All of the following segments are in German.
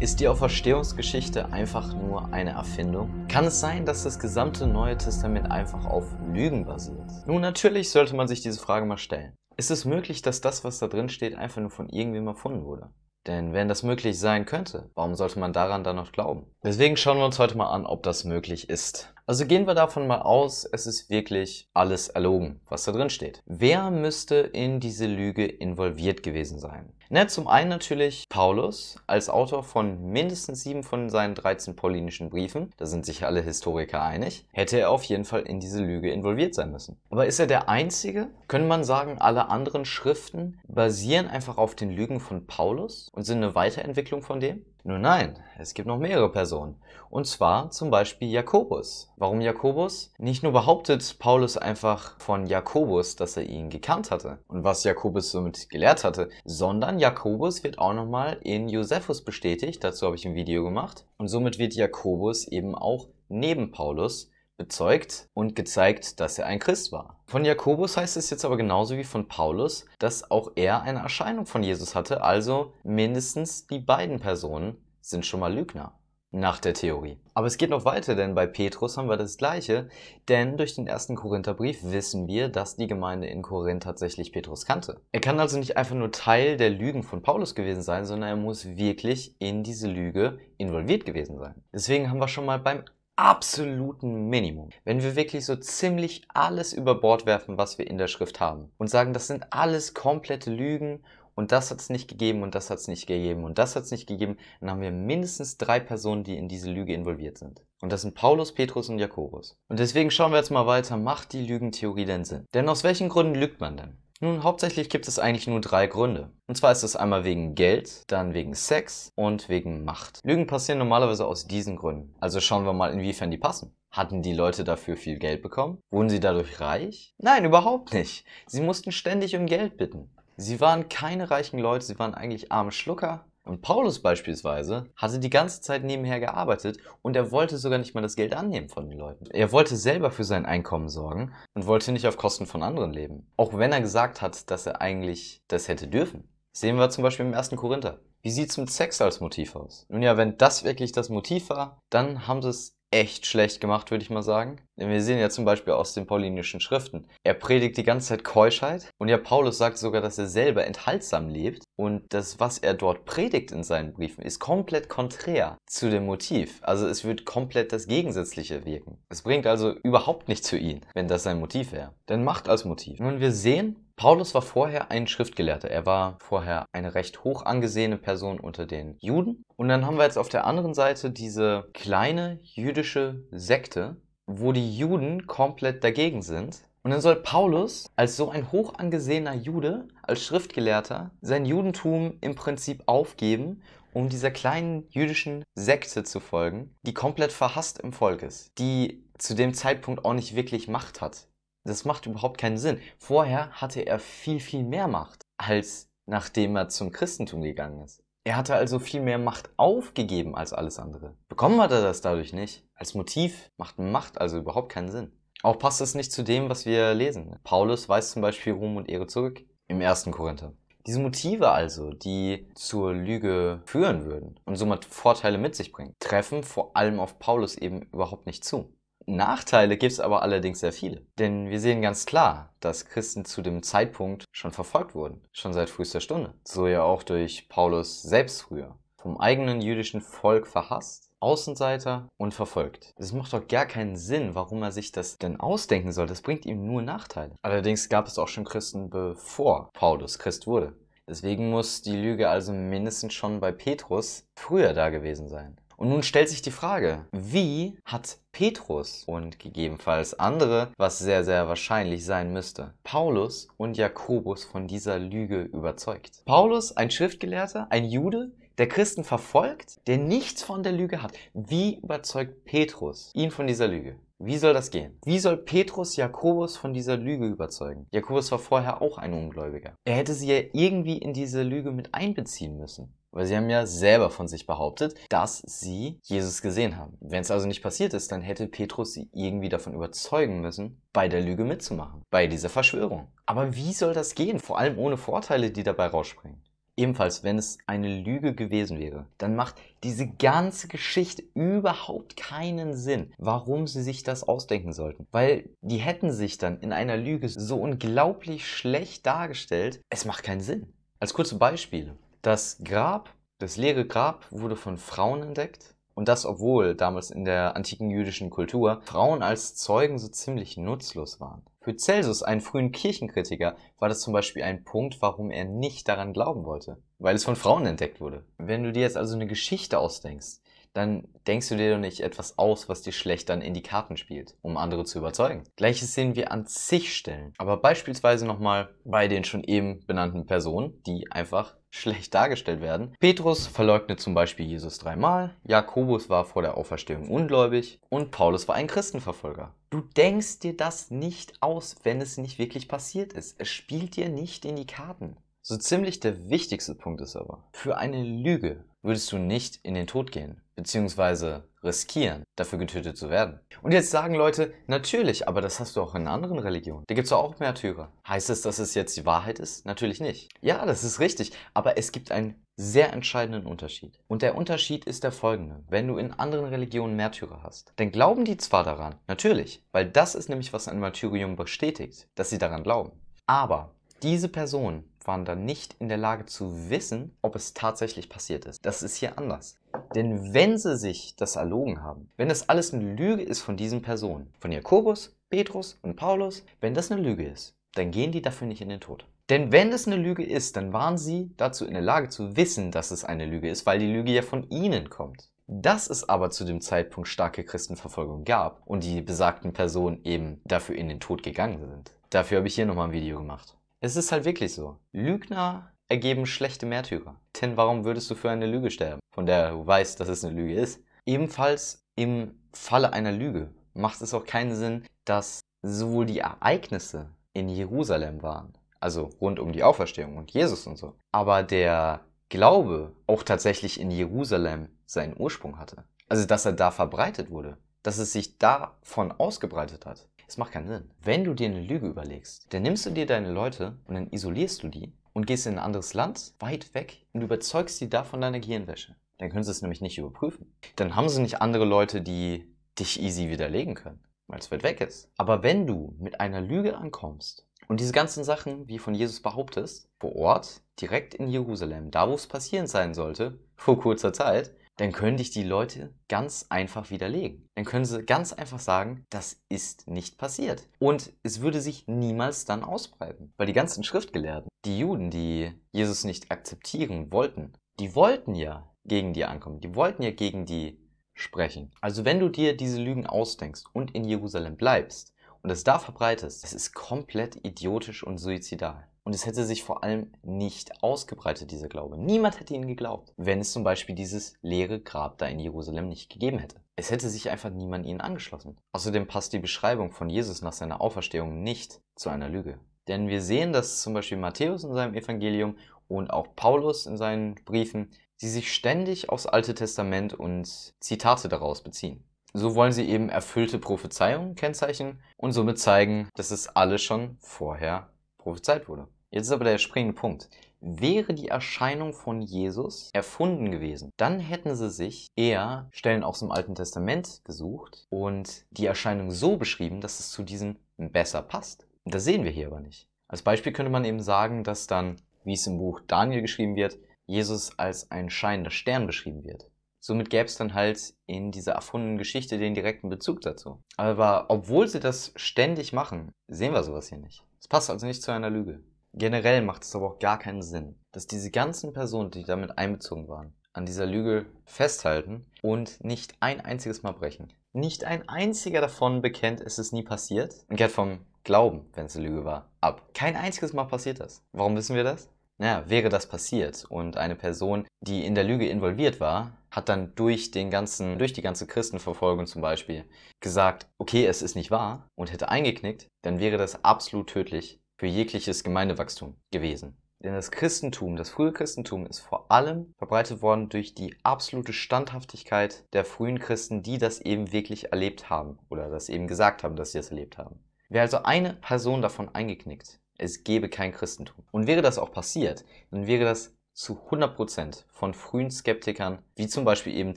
Ist die Auferstehungsgeschichte einfach nur eine Erfindung? Kann es sein, dass das gesamte Neue Testament einfach auf Lügen basiert? Nun, natürlich sollte man sich diese Frage mal stellen. Ist es möglich, dass das, was da drin steht, einfach nur von irgendwem erfunden wurde? Denn wenn das möglich sein könnte, warum sollte man daran dann noch glauben? Deswegen schauen wir uns heute mal an, ob das möglich ist. Also gehen wir davon mal aus, es ist wirklich alles erlogen, was da drin steht. Wer müsste in diese Lüge involviert gewesen sein? Ne, zum einen natürlich Paulus als Autor von mindestens sieben von seinen 13 paulinischen Briefen, da sind sich alle Historiker einig, hätte er auf jeden Fall in diese Lüge involviert sein müssen. Aber ist er der Einzige? Könnte man sagen, alle anderen Schriften basieren einfach auf den Lügen von Paulus und sind eine Weiterentwicklung von dem? Nun nein, es gibt noch mehrere Personen. Und zwar zum Beispiel Jakobus. Warum Jakobus? Nicht nur behauptet Paulus einfach von Jakobus, dass er ihn gekannt hatte und was Jakobus somit gelehrt hatte, sondern Jakobus wird auch nochmal in Josephus bestätigt, dazu habe ich ein Video gemacht. Und somit wird Jakobus eben auch neben Paulus bezeugt und gezeigt, dass er ein Christ war. Von Jakobus heißt es jetzt aber genauso wie von Paulus, dass auch er eine Erscheinung von Jesus hatte, also mindestens die beiden Personen sind schon mal Lügner. Nach der Theorie. Aber es geht noch weiter, denn bei Petrus haben wir das Gleiche, denn durch den ersten Korintherbrief wissen wir, dass die Gemeinde in Korinth tatsächlich Petrus kannte. Er kann also nicht einfach nur Teil der Lügen von Paulus gewesen sein, sondern er muss wirklich in diese Lüge involviert gewesen sein. Deswegen haben wir schon mal beim absoluten Minimum. Wenn wir wirklich so ziemlich alles über Bord werfen, was wir in der Schrift haben und sagen, das sind alles komplette Lügen und das hat es nicht gegeben und das hat es nicht gegeben und das hat es nicht gegeben, dann haben wir mindestens drei Personen, die in diese Lüge involviert sind. Und das sind Paulus, Petrus und Jakobus. Und deswegen schauen wir jetzt mal weiter, macht die Lügentheorie denn Sinn? Denn aus welchen Gründen lügt man denn? Nun, hauptsächlich gibt es eigentlich nur drei Gründe. Und zwar ist es einmal wegen Geld, dann wegen Sex und wegen Macht. Lügen passieren normalerweise aus diesen Gründen. Also schauen wir mal, inwiefern die passen. Hatten die Leute dafür viel Geld bekommen? Wurden sie dadurch reich? Nein, überhaupt nicht. Sie mussten ständig um Geld bitten. Sie waren keine reichen Leute, sie waren eigentlich arme Schlucker und Paulus beispielsweise hatte die ganze Zeit nebenher gearbeitet und er wollte sogar nicht mal das Geld annehmen von den Leuten. Er wollte selber für sein Einkommen sorgen und wollte nicht auf Kosten von anderen leben. Auch wenn er gesagt hat, dass er eigentlich das hätte dürfen. sehen wir zum Beispiel im ersten Korinther. Wie sieht's mit Sex als Motiv aus? Nun ja, wenn das wirklich das Motiv war, dann haben sie es echt schlecht gemacht, würde ich mal sagen. Denn wir sehen ja zum Beispiel aus den paulinischen Schriften, er predigt die ganze Zeit Keuschheit und ja, Paulus sagt sogar, dass er selber enthaltsam lebt und das, was er dort predigt in seinen Briefen, ist komplett konträr zu dem Motiv. Also es wird komplett das Gegensätzliche wirken. Es bringt also überhaupt nichts zu ihm, wenn das sein Motiv wäre. Denn Macht als Motiv. Nun, wir sehen, Paulus war vorher ein Schriftgelehrter. Er war vorher eine recht hoch angesehene Person unter den Juden. Und dann haben wir jetzt auf der anderen Seite diese kleine jüdische Sekte, wo die Juden komplett dagegen sind. Und dann soll Paulus als so ein hoch angesehener Jude, als Schriftgelehrter, sein Judentum im Prinzip aufgeben, um dieser kleinen jüdischen Sekte zu folgen, die komplett verhasst im Volk ist, die zu dem Zeitpunkt auch nicht wirklich Macht hat das macht überhaupt keinen Sinn. Vorher hatte er viel, viel mehr Macht, als nachdem er zum Christentum gegangen ist. Er hatte also viel mehr Macht aufgegeben als alles andere. Bekommen hat er das dadurch nicht. Als Motiv macht Macht also überhaupt keinen Sinn. Auch passt es nicht zu dem, was wir lesen. Paulus weist zum Beispiel Ruhm und Ehre zurück im 1. Korinther. Diese Motive also, die zur Lüge führen würden und somit Vorteile mit sich bringen, treffen vor allem auf Paulus eben überhaupt nicht zu. Nachteile gibt es aber allerdings sehr viele. Denn wir sehen ganz klar, dass Christen zu dem Zeitpunkt schon verfolgt wurden, schon seit frühester Stunde. So ja auch durch Paulus selbst früher. Vom eigenen jüdischen Volk verhasst Außenseiter und verfolgt. Es macht doch gar keinen Sinn, warum er sich das denn ausdenken soll. Das bringt ihm nur Nachteile. Allerdings gab es auch schon Christen, bevor Paulus Christ wurde. Deswegen muss die Lüge also mindestens schon bei Petrus früher da gewesen sein. Und nun stellt sich die Frage, wie hat Petrus und gegebenenfalls andere, was sehr, sehr wahrscheinlich sein müsste, Paulus und Jakobus von dieser Lüge überzeugt? Paulus, ein Schriftgelehrter, ein Jude, der Christen verfolgt, der nichts von der Lüge hat. Wie überzeugt Petrus ihn von dieser Lüge? Wie soll das gehen? Wie soll Petrus Jakobus von dieser Lüge überzeugen? Jakobus war vorher auch ein Ungläubiger. Er hätte sie ja irgendwie in diese Lüge mit einbeziehen müssen. Weil sie haben ja selber von sich behauptet, dass sie Jesus gesehen haben. Wenn es also nicht passiert ist, dann hätte Petrus sie irgendwie davon überzeugen müssen, bei der Lüge mitzumachen, bei dieser Verschwörung. Aber wie soll das gehen? Vor allem ohne Vorteile, die dabei rausspringen. Ebenfalls, wenn es eine Lüge gewesen wäre, dann macht diese ganze Geschichte überhaupt keinen Sinn, warum sie sich das ausdenken sollten. Weil die hätten sich dann in einer Lüge so unglaublich schlecht dargestellt, es macht keinen Sinn. Als kurze Beispiele. Das Grab, das leere Grab wurde von Frauen entdeckt. Und das, obwohl damals in der antiken jüdischen Kultur Frauen als Zeugen so ziemlich nutzlos waren. Für Celsus, einen frühen Kirchenkritiker, war das zum Beispiel ein Punkt, warum er nicht daran glauben wollte. Weil es von Frauen entdeckt wurde. Wenn du dir jetzt also eine Geschichte ausdenkst, dann denkst du dir doch nicht etwas aus, was dir schlecht dann in die Karten spielt, um andere zu überzeugen. Gleiches sehen wir an zig Stellen. Aber beispielsweise nochmal bei den schon eben benannten Personen, die einfach schlecht dargestellt werden. Petrus verleugnet zum Beispiel Jesus dreimal, Jakobus war vor der Auferstehung ungläubig und Paulus war ein Christenverfolger. Du denkst dir das nicht aus, wenn es nicht wirklich passiert ist. Es spielt dir nicht in die Karten. So ziemlich der wichtigste Punkt ist aber, für eine Lüge würdest du nicht in den Tod gehen beziehungsweise riskieren, dafür getötet zu werden. Und jetzt sagen Leute, natürlich, aber das hast du auch in anderen Religionen. Da gibt es auch Märtyrer. Heißt es, dass es jetzt die Wahrheit ist? Natürlich nicht. Ja, das ist richtig, aber es gibt einen sehr entscheidenden Unterschied. Und der Unterschied ist der folgende. Wenn du in anderen Religionen Märtyrer hast, dann glauben die zwar daran, natürlich, weil das ist nämlich, was ein Martyrium bestätigt, dass sie daran glauben. Aber diese Personen waren dann nicht in der Lage zu wissen, ob es tatsächlich passiert ist. Das ist hier anders. Denn wenn sie sich das erlogen haben, wenn das alles eine Lüge ist von diesen Personen, von Jakobus, Petrus und Paulus, wenn das eine Lüge ist, dann gehen die dafür nicht in den Tod. Denn wenn es eine Lüge ist, dann waren sie dazu in der Lage zu wissen, dass es eine Lüge ist, weil die Lüge ja von ihnen kommt. Dass es aber zu dem Zeitpunkt starke Christenverfolgung gab und die besagten Personen eben dafür in den Tod gegangen sind. Dafür habe ich hier nochmal ein Video gemacht. Es ist halt wirklich so. Lügner ergeben schlechte Märtyrer. Denn warum würdest du für eine Lüge sterben, von der du weißt, dass es eine Lüge ist? Ebenfalls im Falle einer Lüge macht es auch keinen Sinn, dass sowohl die Ereignisse in Jerusalem waren, also rund um die Auferstehung und Jesus und so, aber der Glaube auch tatsächlich in Jerusalem seinen Ursprung hatte. Also dass er da verbreitet wurde, dass es sich davon ausgebreitet hat. Es macht keinen Sinn. Wenn du dir eine Lüge überlegst, dann nimmst du dir deine Leute und dann isolierst du die und gehst in ein anderes Land, weit weg, und überzeugst sie davon deiner Gehirnwäsche. Dann können sie es nämlich nicht überprüfen. Dann haben sie nicht andere Leute, die dich easy widerlegen können, weil es weit weg ist. Aber wenn du mit einer Lüge ankommst und diese ganzen Sachen, wie von Jesus behauptest, vor Ort, direkt in Jerusalem, da wo es passieren sein sollte, vor kurzer Zeit, dann können dich die Leute ganz einfach widerlegen. Dann können sie ganz einfach sagen, das ist nicht passiert. Und es würde sich niemals dann ausbreiten. Weil die ganzen Schriftgelehrten, die Juden, die Jesus nicht akzeptieren wollten, die wollten ja gegen die ankommen. Die wollten ja gegen die sprechen. Also wenn du dir diese Lügen ausdenkst und in Jerusalem bleibst und es da verbreitest, das ist komplett idiotisch und suizidal. Und es hätte sich vor allem nicht ausgebreitet, dieser Glaube. Niemand hätte ihnen geglaubt, wenn es zum Beispiel dieses leere Grab da in Jerusalem nicht gegeben hätte. Es hätte sich einfach niemand ihnen angeschlossen. Außerdem passt die Beschreibung von Jesus nach seiner Auferstehung nicht zu einer Lüge. Denn wir sehen, dass zum Beispiel Matthäus in seinem Evangelium und auch Paulus in seinen Briefen, die sich ständig aufs Alte Testament und Zitate daraus beziehen. So wollen sie eben erfüllte Prophezeiungen kennzeichnen und somit zeigen, dass es alles schon vorher prophezeit wurde. Jetzt ist aber der springende Punkt. Wäre die Erscheinung von Jesus erfunden gewesen, dann hätten sie sich eher Stellen aus dem Alten Testament gesucht und die Erscheinung so beschrieben, dass es zu diesem besser passt. Das sehen wir hier aber nicht. Als Beispiel könnte man eben sagen, dass dann, wie es im Buch Daniel geschrieben wird, Jesus als ein scheinender Stern beschrieben wird. Somit gäbe es dann halt in dieser erfundenen Geschichte den direkten Bezug dazu. Aber obwohl sie das ständig machen, sehen wir sowas hier nicht. Es passt also nicht zu einer Lüge. Generell macht es aber auch gar keinen Sinn, dass diese ganzen Personen, die damit einbezogen waren, an dieser Lüge festhalten und nicht ein einziges Mal brechen. Nicht ein einziger davon bekennt, es ist nie passiert und kehrt vom Glauben, wenn es eine Lüge war, ab. Kein einziges Mal passiert das. Warum wissen wir das? Naja, wäre das passiert und eine Person, die in der Lüge involviert war, hat dann durch den ganzen, durch die ganze Christenverfolgung zum Beispiel gesagt, okay, es ist nicht wahr und hätte eingeknickt, dann wäre das absolut tödlich für jegliches Gemeindewachstum gewesen. Denn das Christentum, das frühe Christentum ist vor allem verbreitet worden durch die absolute Standhaftigkeit der frühen Christen, die das eben wirklich erlebt haben oder das eben gesagt haben, dass sie das erlebt haben. Wäre also eine Person davon eingeknickt, es gäbe kein Christentum. Und wäre das auch passiert, dann wäre das zu 100% von frühen Skeptikern, wie zum Beispiel eben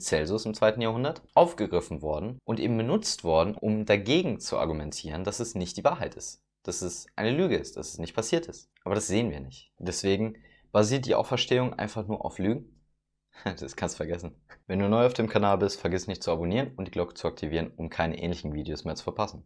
Celsus im zweiten Jahrhundert, aufgegriffen worden und eben benutzt worden, um dagegen zu argumentieren, dass es nicht die Wahrheit ist dass es eine Lüge ist, dass es nicht passiert ist. Aber das sehen wir nicht. Deswegen basiert die Auferstehung einfach nur auf Lügen. Das kannst du vergessen. Wenn du neu auf dem Kanal bist, vergiss nicht zu abonnieren und die Glocke zu aktivieren, um keine ähnlichen Videos mehr zu verpassen.